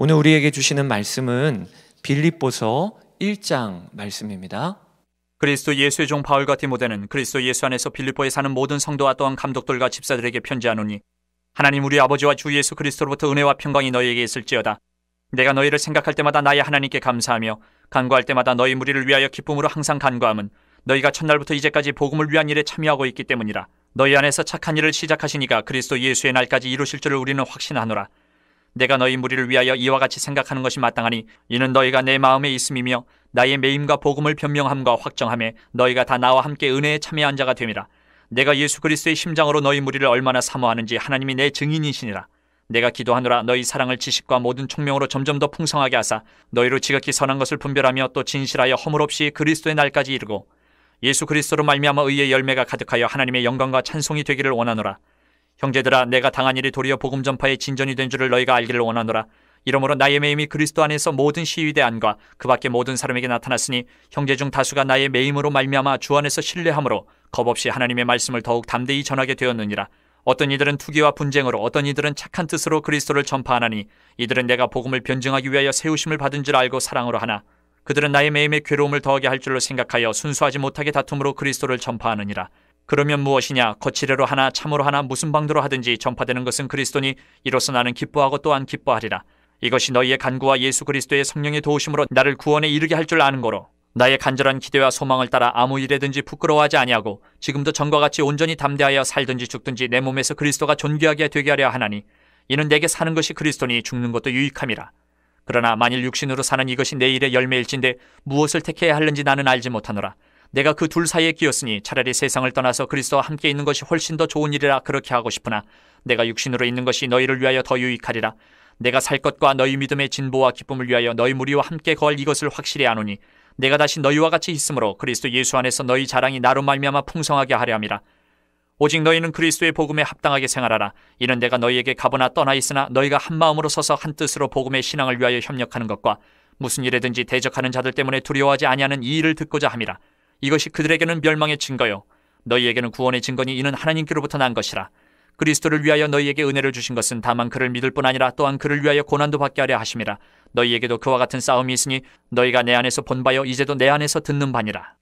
오늘 우리에게 주시는 말씀은 빌립보서 1장 말씀입니다. 그리스도 예수의 종 바울과 디모데는 그리스도 예수 안에서 빌립보에 사는 모든 성도와 또한 감독들과 집사들에게 편지하노니 하나님 우리 아버지와 주 예수 그리스도로부터 은혜와 평강이 너희에게 있을지어다. 내가 너희를 생각할 때마다 나의 하나님께 감사하며 간구할 때마다 너희 무리를 위하여 기쁨으로 항상 간구함은 너희가 첫날부터 이제까지 복음을 위한 일에 참여하고 있기 때문이라. 너희 안에서 착한 일을 시작하시니가 그리스도 예수의 날까지 이루실 줄을 우리는 확신하노라. 내가 너희 무리를 위하여 이와 같이 생각하는 것이 마땅하니 이는 너희가 내 마음에 있음이며 나의 매임과 복음을 변명함과 확정함에 너희가 다 나와 함께 은혜에 참여한 자가 됨이라. 내가 예수 그리스도의 심장으로 너희 무리를 얼마나 사모하는지 하나님이 내 증인이시니라. 내가 기도하노라 너희 사랑을 지식과 모든 총명으로 점점 더 풍성하게 하사 너희로 지극히 선한 것을 분별하며 또 진실하여 허물 없이 그리스도의 날까지 이르고 예수 그리스도로 말미암아 의의 열매가 가득하여 하나님의 영광과 찬송이 되기를 원하노라. 형제들아 내가 당한 일이 도리어 복음 전파의 진전이 된 줄을 너희가 알기를 원하노라. 이러므로 나의 매임이 그리스도 안에서 모든 시위대안과 그 밖에 모든 사람에게 나타났으니 형제 중 다수가 나의 매임으로 말미암아 주 안에서 신뢰함으로 겁없이 하나님의 말씀을 더욱 담대히 전하게 되었느니라. 어떤 이들은 투기와 분쟁으로 어떤 이들은 착한 뜻으로 그리스도를 전파하나니 이들은 내가 복음을 변증하기 위하여 세우심을 받은 줄 알고 사랑으로 하나 그들은 나의 매임에 괴로움을 더하게 할 줄로 생각하여 순수하지 못하게 다툼으로 그리스도를 전파하느니라. 그러면 무엇이냐 거칠애로 하나 참으로 하나 무슨 방도로 하든지 전파되는 것은 그리스도니 이로써 나는 기뻐하고 또한 기뻐하리라. 이것이 너희의 간구와 예수 그리스도의 성령의 도우심으로 나를 구원에 이르게 할 줄 아는 거로 나의 간절한 기대와 소망을 따라 아무 일에든지 부끄러워하지 아니하고 지금도 전과 같이 온전히 담대하여 살든지 죽든지 내 몸에서 그리스도가 존귀하게 되게 하려 하나니 이는 내게 사는 것이 그리스도니 죽는 것도 유익함이라 그러나 만일 육신으로 사는 이것이 내 일의 열매일진데 무엇을 택해야 하는지 나는 알지 못하노라 내가 그 둘 사이에 끼었으니 차라리 세상을 떠나서 그리스도와 함께 있는 것이 훨씬 더 좋은 일이라 그렇게 하고 싶으나 내가 육신으로 있는 것이 너희를 위하여 더 유익하리라. 내가 살 것과 너희 믿음의 진보와 기쁨을 위하여 너희 무리와 함께 걸 이것을 확실히 아노니 내가 다시 너희와 같이 있으므로 그리스도 예수 안에서 너희 자랑이 나로 말미암아 풍성하게 하려 함이라. 오직 너희는 그리스도의 복음에 합당하게 생활하라. 이는 내가 너희에게 가보나 떠나 있으나 너희가 한 마음으로 서서 한 뜻으로 복음의 신앙을 위하여 협력하는 것과 무슨 일에든지 대적하는 자들 때문에 두려워하지 아니하는 이 일을 듣고자 함이라. 이것이 그들에게는 멸망의 증거요 너희에게는 구원의 증거니 이는 하나님께로부터 난 것이라 그리스도를 위하여 너희에게 은혜를 주신 것은 다만 그를 믿을 뿐 아니라 또한 그를 위하여 고난도 받게 하려 하심이라 너희에게도 그와 같은 싸움이 있으니 너희가 내 안에서 본 바요 이제도 내 안에서 듣는 바니라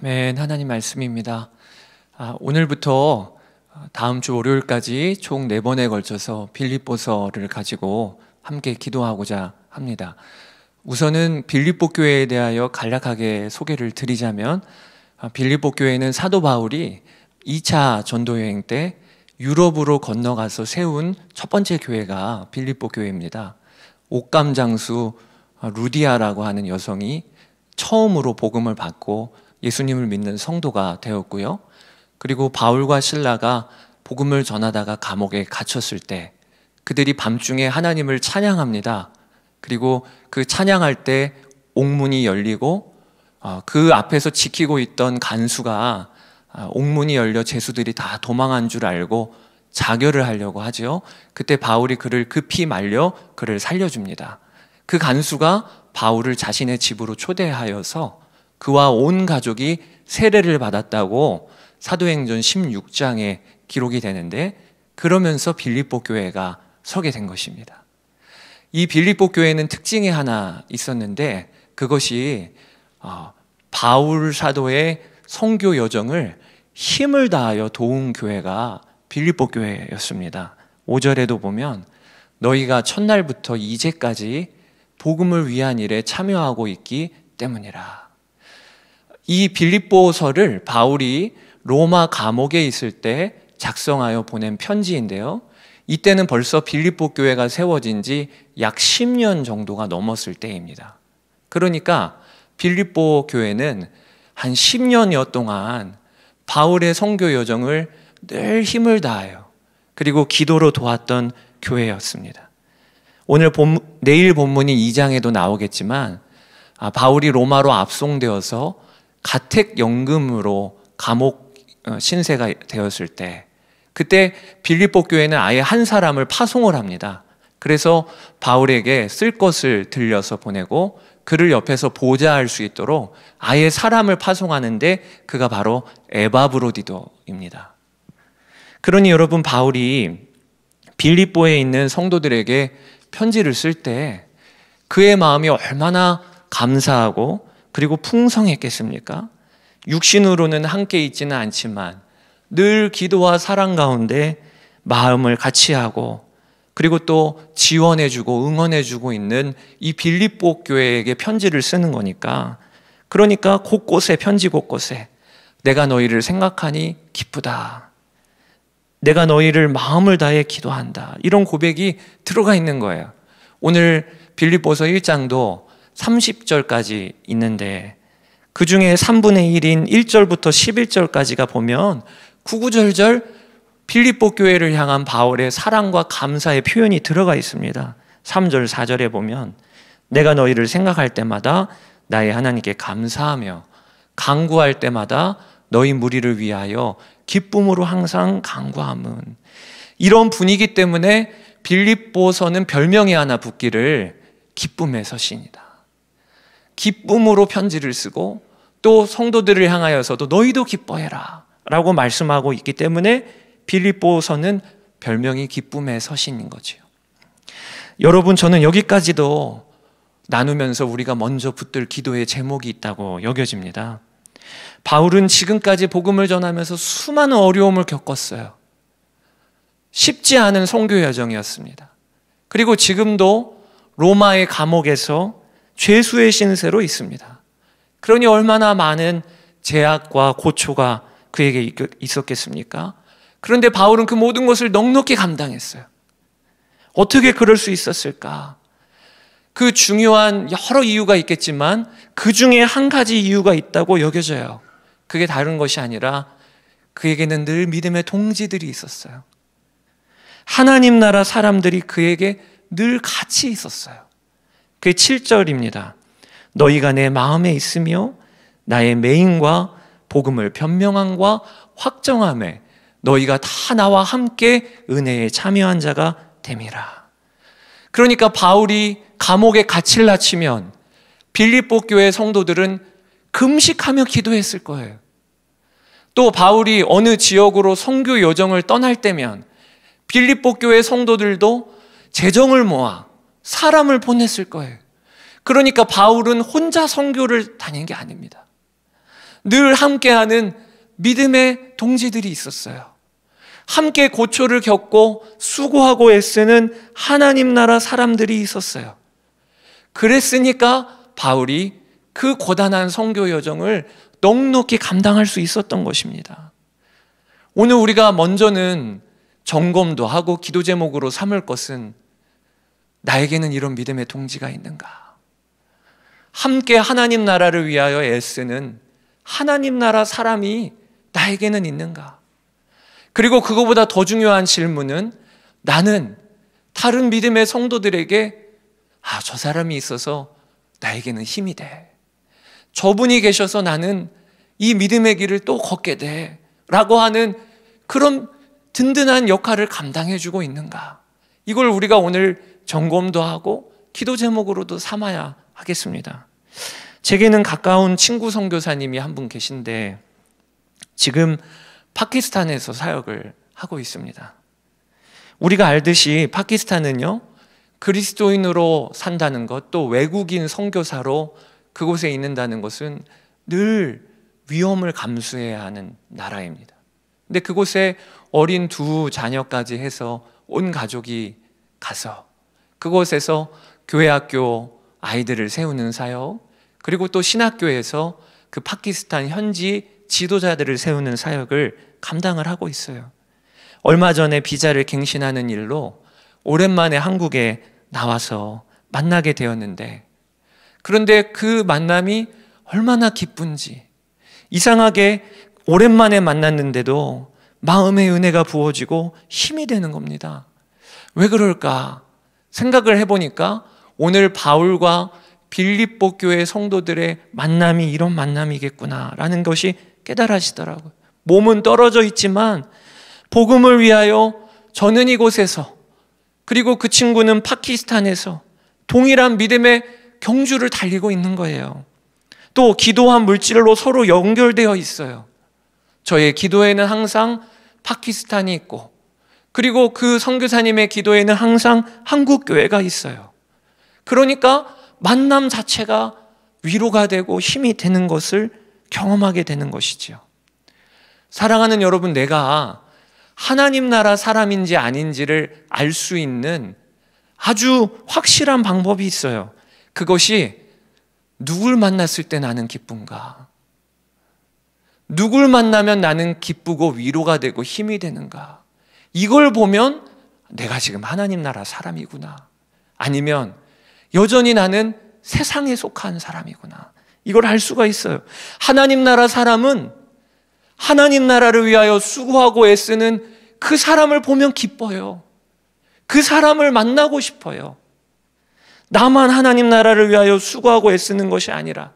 아멘 하나님 말씀입니다 아, 오늘부터 어, 다음 주 월요일까지 총 네 번에 걸쳐서 빌립보서를 가지고 함께 기도하고자 합니다. 우선은 빌립보 교회에 대하여 간략하게 소개를 드리자면 아, 빌립보 교회는 사도 바울이 2차 전도 여행 때 유럽으로 건너가서 세운 첫 번째 교회가 빌립보 교회입니다. 옷감 장수 아, 루디아라고 하는 여성이 처음으로 복음을 받고 예수님을 믿는 성도가 되었고요. 그리고 바울과 신라가 복음을 전하다가 감옥에 갇혔을 때 그들이 밤중에 하나님을 찬양합니다. 그리고 그 찬양할 때 옥문이 열리고 어, 그 앞에서 지키고 있던 간수가 아, 옥문이 열려 제수들이 다 도망한 줄 알고 자결을 하려고 하죠 그때 바울이 그를 급히 말려 그를 살려줍니다. 그 간수가 바울을 자신의 집으로 초대하여서 그와 온 가족이 세례를 받았다고 사도행전 16장에 기록이 되는데 그러면서 빌립보 교회가 서게 된 것입니다. 이 빌립보 교회는 특징이 하나 있었는데 그것이 어, 바울 사도의 성교 여정을 힘을 다하여 도운 교회가 빌립보 교회였습니다. 5절에도 보면 너희가 첫날부터 이제까지 복음을 위한 일에 참여하고 있기 때문이라. 이 빌립보서를 바울이 로마 감옥에 있을 때 작성하여 보낸 편지인데요. 이때는 벌써 빌립보 교회가 세워진 지 약 10년 정도가 넘었을 때입니다. 그러니까 빌립보 교회는 한 10년여 동안 바울의 선교 여정을 늘 힘을 다하여 그리고 기도로 도왔던 교회였습니다. 오늘 본, 내일 본문인 2장에도 나오겠지만 아, 바울이 로마로 압송되어서 가택 연금으로 감옥 어, 신세가 되었을 때 그때 빌립보 교회는 아예 한 사람을 파송을 합니다. 그래서 바울에게 쓸 것을 들려서 보내고 그를 옆에서 보좌할 수 있도록 아예 사람을 파송하는데 그가 바로 에바브로디도입니다. 그러니 여러분 바울이 빌립보에 있는 성도들에게 편지를 쓸 때 그의 마음이 얼마나 감사하고 그리고 풍성했겠습니까? 육신으로는 함께 있지는 않지만 늘 기도와 사랑 가운데 마음을 같이 하고 그리고 또 지원해 주고 응원해 주고 있는 이 빌립보 교회에게 편지를 쓰는 거니까 그러니까 곳곳에 편지 곳곳에 내가 너희를 생각하니 기쁘다. 내가 너희를 마음을 다해 기도한다. 이런 고백이 들어가 있는 거예요. 오늘 빌립보서 1장도 30절까지 있는데 그 중에 3분의 1인 1절부터 11절까지가 보면 구구절절 필립보 교회를 향한 바울의 사랑과 감사의 표현이 들어가 있습니다. 3절, 4절에 보면 내가 너희를 생각할 때마다 나의 하나님께 감사하며 강구할 때마다 너희 무리를 위하여 기쁨으로 항상 강구함은 이런 분위기 때문에 빌립보서는 별명이 하나 붙기를 기쁨의 서신이다. 기쁨으로 편지를 쓰고 또 성도들을 향하여서도 너희도 기뻐해라. 라고 말씀하고 있기 때문에 빌립보서는 별명이 기쁨의 서신인 거지요. 여러분, 저는 여기까지도 나누면서 우리가 먼저 붙들 기도의 제목이 있다고 여겨집니다. 바울은 지금까지 복음을 전하면서 수많은 어려움을 겪었어요. 쉽지 않은 성교 여정이었습니다. 그리고 지금도 로마의 감옥에서 죄수의 신세로 있습니다. 그러니 얼마나 많은 제약과 고초가 그에게 있었겠습니까? 그런데 바울은 그 모든 것을 넉넉히 감당했어요. 어떻게 그럴 수 있었을까? 그 중요한 여러 이유가 있겠지만 그 중에 한 가지 이유가 있다고 여겨져요. 그게 다른 것이 아니라 그에게는 늘 믿음의 동지들이 있었어요. 하나님 나라 사람들이 그에게 늘 같이 있었어요. 그게 7절입니다. 너희가 내 마음에 있으며 나의 메인과 복음을 변명함과 확정함에 너희가 다 나와 함께 은혜에 참여한 자가 됨이라. 그러니까 바울이 감옥에 갇힐 낮추면 빌립보 교회 성도들은 금식하며 기도했을 거예요. 또 바울이 어느 지역으로 선교 여정을 떠날 때면 빌립보 교회 성도들도 재정을 모아 사람을 보냈을 거예요. 그러니까 바울은 혼자 선교를 다닌 게 아닙니다. 늘 함께하는 믿음의 동지들이 있었어요. 함께 고초를 겪고 수고하고 애쓰는 하나님 나라 사람들이 있었어요. 그랬으니까 바울이 그 고단한 성교 여정을 넉넉히 감당할 수 있었던 것입니다. 오늘 우리가 먼저는 점검도 하고 기도 제목으로 삼을 것은 나에게는 이런 믿음의 동지가 있는가? 함께 하나님 나라를 위하여 애쓰는 하나님 나라 사람이 나에게는 있는가? 그리고 그거보다 더 중요한 질문은 나는 다른 믿음의 성도들에게 아, 저 사람이 있어서 나에게는 힘이 돼. 저분이 계셔서 나는 이 믿음의 길을 또 걷게 돼. 라고 하는 그런 든든한 역할을 감당해주고 있는가. 이걸 우리가 오늘 점검도 하고 기도 제목으로도 삼아야 하겠습니다. 제게는 가까운 친구 선교사님이 한 분 계신데 지금 파키스탄에서 사역을 하고 있습니다. 우리가 알듯이 파키스탄은요. 그리스도인으로 산다는 것 또 외국인 선교사로 그곳에 있는다는 것은 늘 위험을 감수해야 하는 나라입니다. 근데 그곳에 어린 두 자녀까지 해서 온 가족이 가서 그곳에서 교회 학교 아이들을 세우는 사역, 그리고 또 신학교에서 그 파키스탄 현지 지도자들을 세우는 사역을 감당을 하고 있어요. 얼마 전에 비자를 갱신하는 일로 오랜만에 한국에 나와서 만나게 되었는데 그런데 그 만남이 얼마나 기쁜지 이상하게 오랜만에 만났는데도 마음의 은혜가 부어지고 힘이 되는 겁니다. 왜 그럴까? 생각을 해보니까 오늘 바울과 빌립보 교회 성도들의 만남이 이런 만남이겠구나라는 것이 깨달아지더라고요. 몸은 떨어져 있지만 복음을 위하여 저는 이곳에서 그리고 그 친구는 파키스탄에서 동일한 믿음의 경주를 달리고 있는 거예요. 또 기도한 물질로 서로 연결되어 있어요. 저의 기도에는 항상 파키스탄이 있고 그리고 그 선교사님의 기도에는 항상 한국 교회가 있어요. 그러니까 만남 자체가 위로가 되고 힘이 되는 것을 경험하게 되는 것이지요. 사랑하는 여러분, 내가 하나님 나라 사람인지 아닌지를 알 수 있는 아주 확실한 방법이 있어요. 그것이 누굴 만났을 때 나는 기쁜가? 누굴 만나면 나는 기쁘고 위로가 되고 힘이 되는가? 이걸 보면 내가 지금 하나님 나라 사람이구나. 아니면 여전히 나는 세상에 속한 사람이구나. 이걸 알 수가 있어요. 하나님 나라 사람은 하나님 나라를 위하여 수고하고 애쓰는 그 사람을 보면 기뻐요. 그 사람을 만나고 싶어요. 나만 하나님 나라를 위하여 수고하고 애쓰는 것이 아니라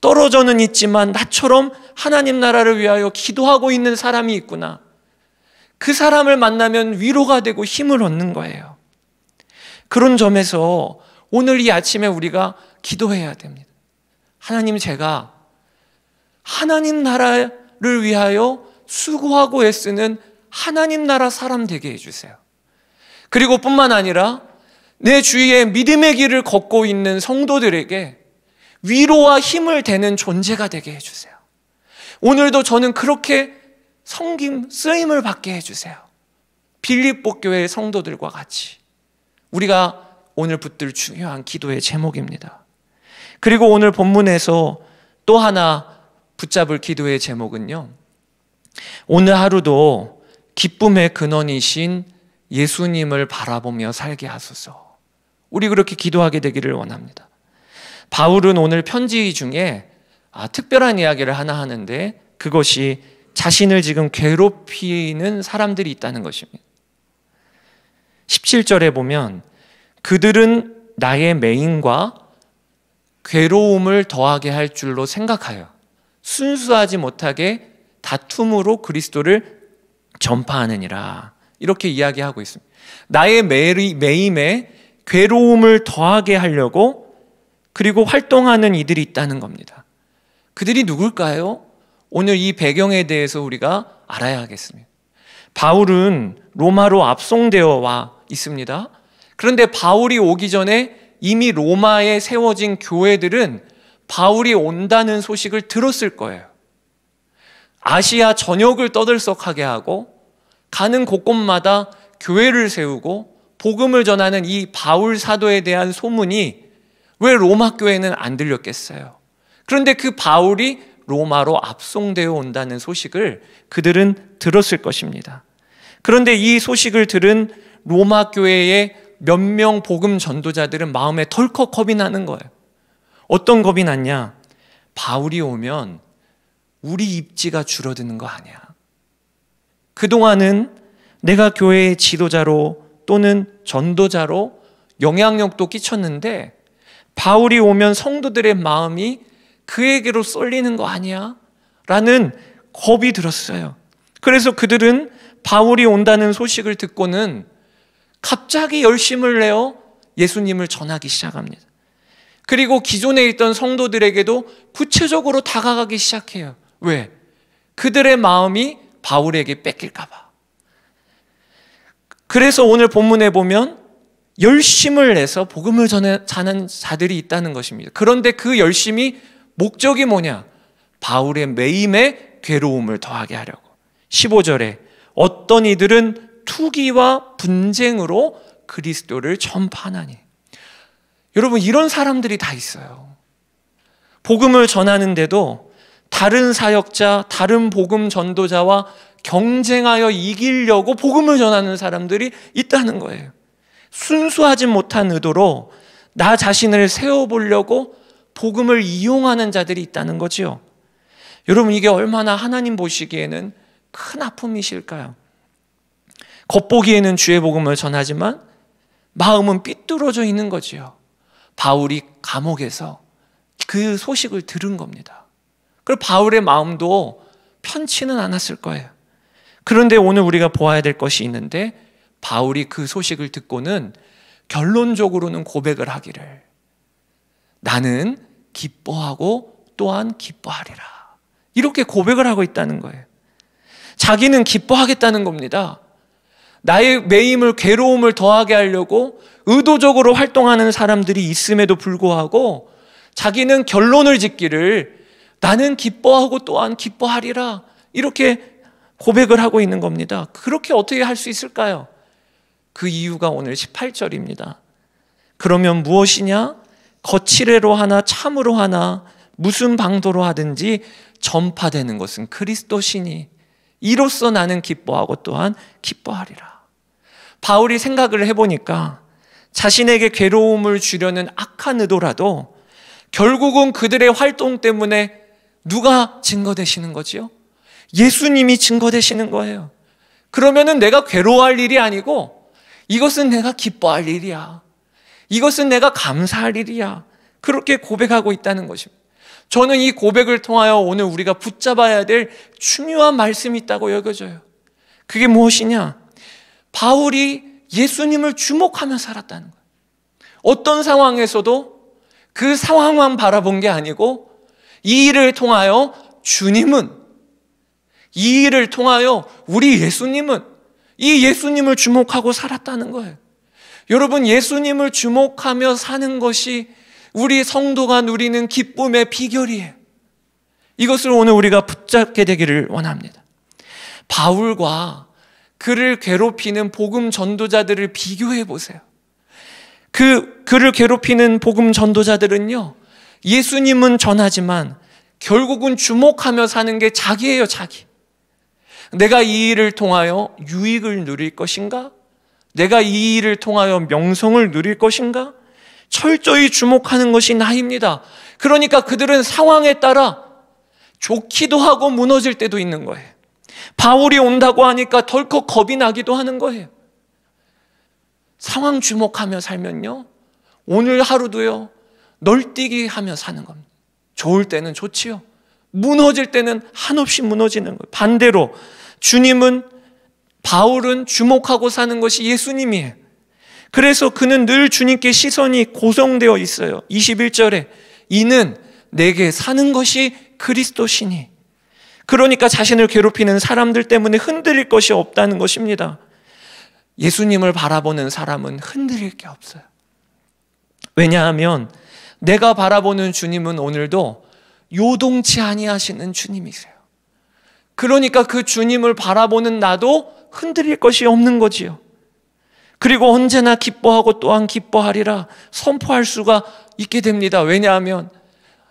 떨어져는 있지만 나처럼 하나님 나라를 위하여 기도하고 있는 사람이 있구나. 그 사람을 만나면 위로가 되고 힘을 얻는 거예요. 그런 점에서 오늘 이 아침에 우리가 기도해야 됩니다. 하나님 제가 하나님 나라를 위하여 수고하고 애쓰는 하나님 나라 사람 되게 해주세요. 그리고 뿐만 아니라 내 주위에 믿음의 길을 걷고 있는 성도들에게 위로와 힘을 되는 존재가 되게 해주세요. 오늘도 저는 그렇게 성김 쓰임을 받게 해주세요. 빌립보 교회의 성도들과 같이. 우리가 오늘 붙들 중요한 기도의 제목입니다. 그리고 오늘 본문에서 또 하나 붙잡을 기도의 제목은요. 오늘 하루도 기쁨의 근원이신 예수님을 바라보며 살게 하소서. 우리 그렇게 기도하게 되기를 원합니다. 바울은 오늘 편지 중에 아, 특별한 이야기를 하나 하는데 그것이 자신을 지금 괴롭히는 사람들이 있다는 것입니다. 17절에 보면 그들은 나의 메인과 괴로움을 더하게 할 줄로 생각하여 순수하지 못하게 다툼으로 그리스도를 전파하느니라. 이렇게 이야기하고 있습니다. 나의 메임에 괴로움을 더하게 하려고 그리고 활동하는 이들이 있다는 겁니다. 그들이 누굴까요? 오늘 이 배경에 대해서 우리가 알아야 하겠습니다. 바울은 로마로 압송되어 와 있습니다. 그런데 바울이 오기 전에 이미 로마에 세워진 교회들은 바울이 온다는 소식을 들었을 거예요. 아시아 전역을 떠들썩하게 하고 가는 곳곳마다 교회를 세우고 복음을 전하는 이 바울 사도에 대한 소문이 왜 로마 교회는 안 들렸겠어요? 그런데 그 바울이 로마로 압송되어 온다는 소식을 그들은 들었을 것입니다. 그런데 이 소식을 들은 로마 교회의 몇 명 복음 전도자들은 마음에 털컥 겁이 나는 거예요. 어떤 겁이 났냐? 바울이 오면 우리 입지가 줄어드는 거 아니야. 그동안은 내가 교회의 지도자로 또는 전도자로 영향력도 끼쳤는데 바울이 오면 성도들의 마음이 그에게로 쏠리는 거 아니야? 라는 겁이 들었어요. 그래서 그들은 바울이 온다는 소식을 듣고는 갑자기 열심을 내어 예수님을 전하기 시작합니다. 그리고 기존에 있던 성도들에게도 구체적으로 다가가기 시작해요. 왜? 그들의 마음이 바울에게 뺏길까봐. 그래서 오늘 본문에 보면 열심을 내서 복음을 전하는 자들이 있다는 것입니다. 그런데 그 열심이 목적이 뭐냐? 바울의 매임에 괴로움을 더하게 하려고. 15절에 어떤 이들은 투기와 분쟁으로 그리스도를 전파하나니. 여러분, 이런 사람들이 다 있어요. 복음을 전하는데도 다른 사역자, 다른 복음 전도자와 경쟁하여 이기려고 복음을 전하는 사람들이 있다는 거예요. 순수하지 못한 의도로 나 자신을 세워보려고 복음을 이용하는 자들이 있다는 거지요. 여러분, 이게 얼마나 하나님 보시기에는 큰 아픔이실까요? 겉보기에는 주의 복음을 전하지만 마음은 삐뚤어져 있는 거지요. 바울이 감옥에서 그 소식을 들은 겁니다. 그리고 바울의 마음도 편치는 않았을 거예요. 그런데 오늘 우리가 보아야 될 것이 있는데 바울이 그 소식을 듣고는 결론적으로는 고백을 하기를 나는 기뻐하고 또한 기뻐하리라. 이렇게 고백을 하고 있다는 거예요. 자기는 기뻐하겠다는 겁니다. 나의 매임을 괴로움을 더하게 하려고 의도적으로 활동하는 사람들이 있음에도 불구하고 자기는 결론을 짓기를 나는 기뻐하고 또한 기뻐하리라 이렇게 고백을 하고 있는 겁니다. 그렇게 어떻게 할 수 있을까요? 그 이유가 오늘 18절입니다. 그러면 무엇이냐? 거칠애로 하나 참으로 하나 무슨 방도로 하든지 전파되는 것은 그리스도시니 이로써 나는 기뻐하고 또한 기뻐하리라. 바울이 생각을 해보니까 자신에게 괴로움을 주려는 악한 의도라도 결국은 그들의 활동 때문에 누가 증거되시는 거지요? 예수님이 증거되시는 거예요. 그러면은 내가 괴로워할 일이 아니고 이것은 내가 기뻐할 일이야. 이것은 내가 감사할 일이야. 그렇게 고백하고 있다는 것입니다. 저는 이 고백을 통하여 오늘 우리가 붙잡아야 될 중요한 말씀이 있다고 여겨져요. 그게 무엇이냐? 바울이 예수님을 주목하며 살았다는 거예요. 어떤 상황에서도 그 상황만 바라본 게 아니고 이 일을 통하여 주님은 이 일을 통하여 우리 예수님은 이 예수님을 주목하고 살았다는 거예요. 여러분 예수님을 주목하며 사는 것이 우리 성도가 누리는 기쁨의 비결이에요. 이것을 오늘 우리가 붙잡게 되기를 원합니다. 바울과 그를 괴롭히는 복음 전도자들을 비교해 보세요. 그 그를 괴롭히는 복음 전도자들은요. 예수님은 전하지만 결국은 주목하며 사는 게 자기예요, 자기. 내가 이 일을 통하여 유익을 누릴 것인가? 내가 이 일을 통하여 명성을 누릴 것인가? 철저히 주목하는 것이 나입니다. 그러니까 그들은 상황에 따라 좋기도 하고 무너질 때도 있는 거예요. 바울이 온다고 하니까 덜컥 겁이 나기도 하는 거예요. 상황 주목하며 살면요. 오늘 하루도요. 널뛰기 하며 사는 겁니다. 좋을 때는 좋지요. 무너질 때는 한없이 무너지는 거예요. 반대로 주님은 바울은 주목하고 사는 것이 예수님이에요. 그래서 그는 늘 주님께 시선이 고정되어 있어요. 21절에 이는 내게 사는 것이 그리스도시니 그러니까 자신을 괴롭히는 사람들 때문에 흔들릴 것이 없다는 것입니다. 예수님을 바라보는 사람은 흔들릴 게 없어요. 왜냐하면 내가 바라보는 주님은 오늘도 요동치 아니하시는 주님이세요. 그러니까 그 주님을 바라보는 나도 흔들릴 것이 없는 거지요. 그리고 언제나 기뻐하고 또한 기뻐하리라 선포할 수가 있게 됩니다. 왜냐하면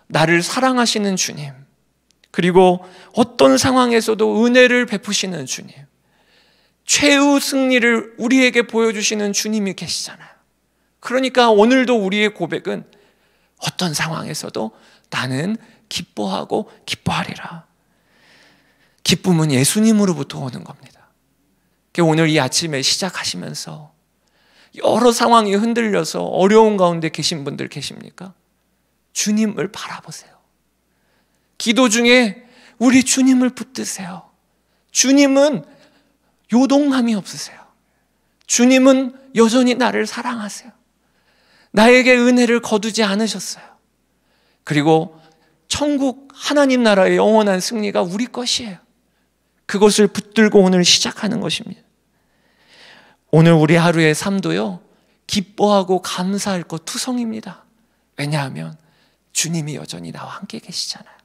나를 사랑하시는 주님, 그리고 어떤 상황에서도 은혜를 베푸시는 주님, 최후 승리를 우리에게 보여주시는 주님이 계시잖아요. 그러니까 오늘도 우리의 고백은 어떤 상황에서도 나는 기뻐하고 기뻐하리라. 기쁨은 예수님으로부터 오는 겁니다. 그러니까 오늘 이 아침에 시작하시면서 여러 상황이 흔들려서 어려운 가운데 계신 분들 계십니까? 주님을 바라보세요. 기도 중에 우리 주님을 붙드세요. 주님은 요동함이 없으세요. 주님은 여전히 나를 사랑하세요. 나에게 은혜를 거두지 않으셨어요. 그리고 천국 하나님 나라의 영원한 승리가 우리 것이에요. 그것을 붙들고 오늘 시작하는 것입니다. 오늘 우리 하루의 삶도요, 기뻐하고 감사할 것 투성입니다. 왜냐하면 주님이 여전히 나와 함께 계시잖아요.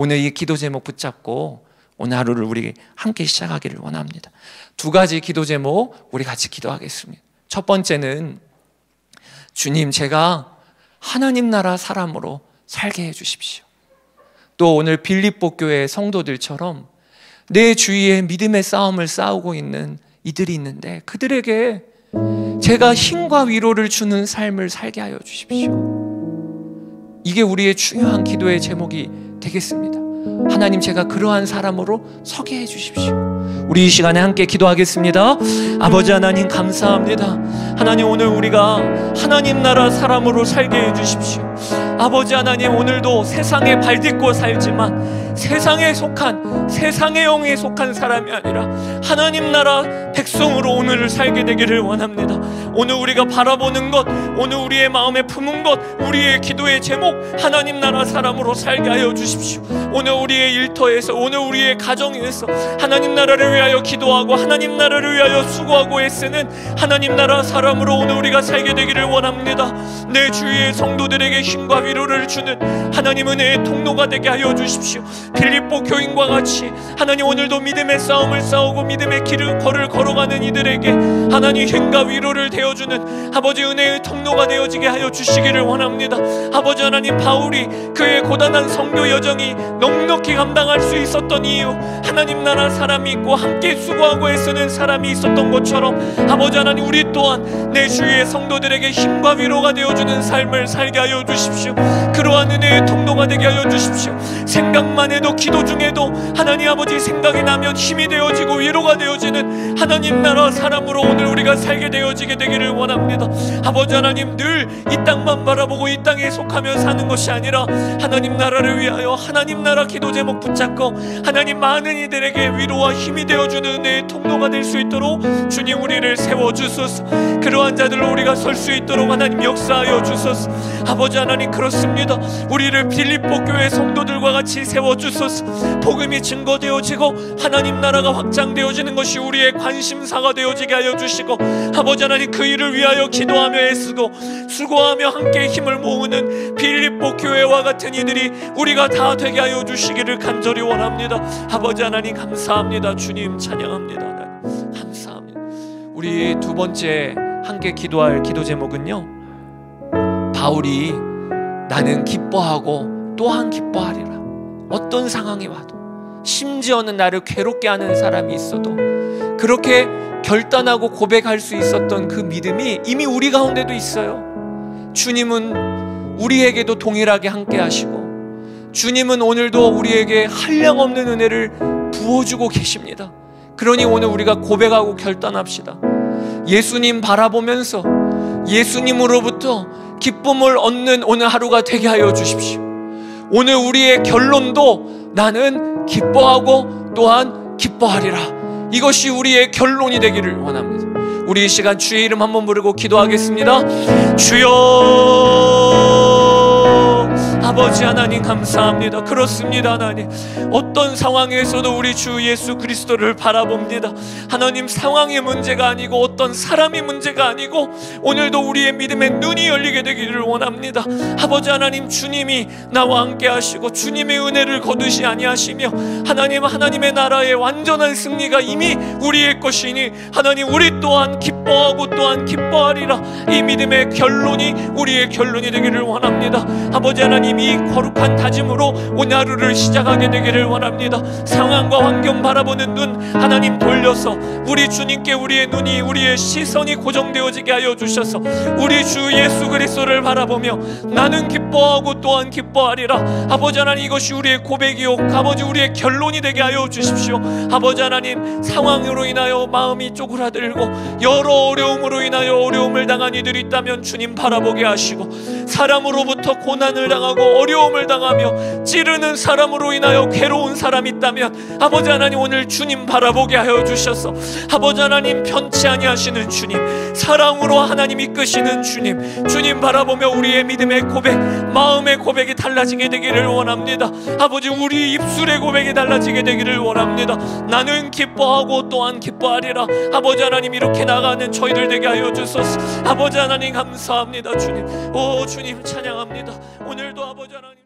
오늘 이 기도 제목 붙잡고 오늘 하루를 우리 함께 시작하기를 원합니다. 두 가지 기도 제목 우리 같이 기도하겠습니다. 첫 번째는 주님 제가 하나님 나라 사람으로 살게 해 주십시오. 또 오늘 빌립보 교회 성도들처럼 내 주위에 믿음의 싸움을 싸우고 있는 이들이 있는데 그들에게 제가 힘과 위로를 주는 삶을 살게 하여 주십시오. 이게 우리의 중요한 기도의 제목이 되겠습니다. 하나님 제가 그러한 사람으로 서게 해 주십시오. 우리 이 시간에 함께 기도하겠습니다. 아버지 하나님 감사합니다. 하나님 오늘 우리가 하나님 나라 사람으로 살게 해 주십시오. 아버지 하나님 오늘도 세상에 발딛고 살지만 세상에 속한 세상의 영에 속한 사람이 아니라 하나님 나라 백성으로 오늘을 살게 되기를 원합니다. 오늘 우리가 바라보는 것, 오늘 우리의 마음에 품은 것, 우리의 기도의 제목, 하나님 나라 사람으로 살게 하여 주십시오. 오늘 우리의 일터에서, 오늘 우리의 가정에서 하나님 나라를 위하여 기도하고 하나님 나라를 위하여 수고하고 애쓰는 하나님 나라 사람으로 오늘 우리가 살게 되기를 원합니다. 내 주위의 성도들에게 힘과 위로를 주는 하나님 은혜의 통로가 되게 하여 주십시오. 빌립보 교인과 같이 하나님 오늘도 믿음의 싸움을 싸우고 믿음의 길을 걸을 걸어가는 이들에게 하나님 힘과 위로를 되어 되어주는 아버지 은혜의 통로가 되어지게 하여 주시기를 원합니다. 아버지 하나님 바울이 그의 고단한 성교 여정이 넉넉히 감당할 수 있었던 이유 하나님 나라 사람이 있고 함께 수고하고 애쓰는 사람이 있었던 것처럼 아버지 하나님 우리 또한 내 주위의 성도들에게 힘과 위로가 되어주는 삶을 살게 하여 주십시오. 그러한 은혜의 통로가 되게 하여 주십시오. 생각만 해도 기도 중에도 하나님 아버지 생각이 나면 힘이 되어지고 위로가 되어지는 하나님 나라 사람으로 오늘 우리가 살게 되어지게 되기를 되기를 원합니다. 아버지 하나님 늘이 땅만 바라보고 이 땅에 속하며 사는 것이 아니라 하나님 나라를 위하여 하나님 나라 기도 제목 붙잡고 하나님 많은 이들에게 위로와 힘이 되어주는 은혜의 통로가 될 수 있도록 주님 우리를 세워주소서 그러한 자들로 우리가 설 수 있도록 하나님 역사하여 주소서 아버지 하나님 그렇습니다 우리를 빌립보 교회 성도들과 같이 세워주소서 복음이 증거되어지고 하나님 나라가 확장되어지는 것이 우리의 관심사가 되어지게 하여 주시고 아버지 하나님 그 일을 위하여 기도하며 애쓰고 수고하며 함께 힘을 모으는 빌립보 교회와 같은 이들이 우리가 다 되게 하여 주시기를 간절히 원합니다. 아버지 하나님 감사합니다. 주님 찬양합니다. 하나님 감사합니다. 우리 두 번째 함께 기도할 기도 제목은요. 바울이 나는 기뻐하고 또한 기뻐하리라. 어떤 상황이 와도 심지어는 나를 괴롭게 하는 사람이 있어도 그렇게 결단하고 고백할 수 있었던 그 믿음이 이미 우리 가운데도 있어요. 주님은 우리에게도 동일하게 함께 하시고 주님은 오늘도 우리에게 한량없는 은혜를 부어주고 계십니다. 그러니 오늘 우리가 고백하고 결단합시다. 예수님 바라보면서 예수님으로부터 기쁨을 얻는 오늘 하루가 되게 하여 주십시오. 오늘 우리의 결론도 나는 기뻐하고 또한 기뻐하리라. 이것이 우리의 결론이 되기를 원합니다. 우리 이 시간 주의 이름 한번 부르고 기도하겠습니다. 주여! 아버지 하나님 감사합니다. 그렇습니다, 하나님. 어떤 상황에서도 우리 주 예수 그리스도를 바라봅니다. 하나님 상황의 문제가 아니고 어떤 사람이 문제가 아니고 오늘도 우리의 믿음의 눈이 열리게 되기를 원합니다. 아버지 하나님 주님이 나와 함께 하시고 주님의 은혜를 거두시 아니하시며 하나님 하나님의 나라의 완전한 승리가 이미 우리의 것이니 하나님 우리 또한 기뻐하고 또한 기뻐하리라 이 믿음의 결론이 우리의 결론이 되기를 원합니다. 아버지 하나님 하나님 이 거룩한 다짐으로 오늘 하루를 시작하게 되기를 원합니다. 상황과 환경 바라보는 눈 하나님 돌려서 우리 주님께 우리의 눈이 우리의 시선이 고정되어지게 하여 주셔서 우리 주 예수 그리스도를 바라보며 나는 기뻐하고 또한 기뻐하리라. 아버지 하나님 이것이 우리의 고백이요 아버지 우리의 결론이 되게 하여 주십시오. 아버지 하나님 상황으로 인하여 마음이 쪼그라들고 여러 어려움으로 인하여 어려움을 당한 이들이 있다면 주님 바라보게 하시고 사람으로부터 고난을 당하고 어려움을 당하며 찌르는 사람으로 인하여 괴로운 사람이 있다면 아버지 하나님 오늘 주님 바라보게 하여 주셔서 아버지 하나님 편치 아니하시는 주님 사랑으로 하나님 이끄시는 주님 주님 바라보며 우리의 믿음의 고백 마음의 고백이 달라지게 되기를 원합니다 아버지 우리 입술의 고백이 달라지게 되기를 원합니다 나는 기뻐하고 또한 기뻐하리라 아버지 하나님 이렇게 나가는 저희들 되게 하여 주소서 아버지 하나님 감사합니다 주님 오 주님 찬양합니다 오늘도 아버지 아버지 하나님